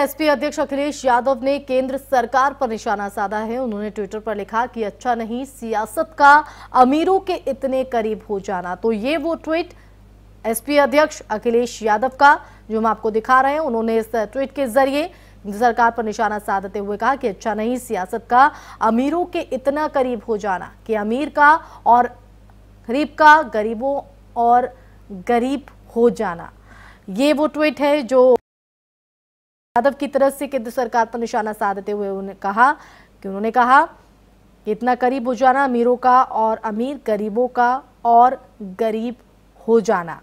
SP अध्यक्ष अखिलेश यादव ने केंद्र सरकार पर निशाना साधा है उन्होंने ट्विटर पर लिखा कि अच्छा नहीं सियासत का अमीरों के इतने करीब हो जाना तो ये वो ट्वीट एसपी अध्यक्ष अखिलेश यादव का जो हम आपको दिखा रहे हैं उन्होंने इस ट्वीट के जरिए सरकार पर निशाना साधते हुए कहा कि अच्छा नहीं सियासत का अमीरों के इतना करीब हो जाना कि अमीर का और गरीब का गरीबों और गरीब हो जाना ये वो ट्वीट है जो यादव की तरफ से केंद्र सरकार पर निशाना साधते हुए उन्होंने कहा कि उन्होंने कहा कि इतना गरीब हो जाना अमीरों का और अमीर गरीबों का और गरीब हो जाना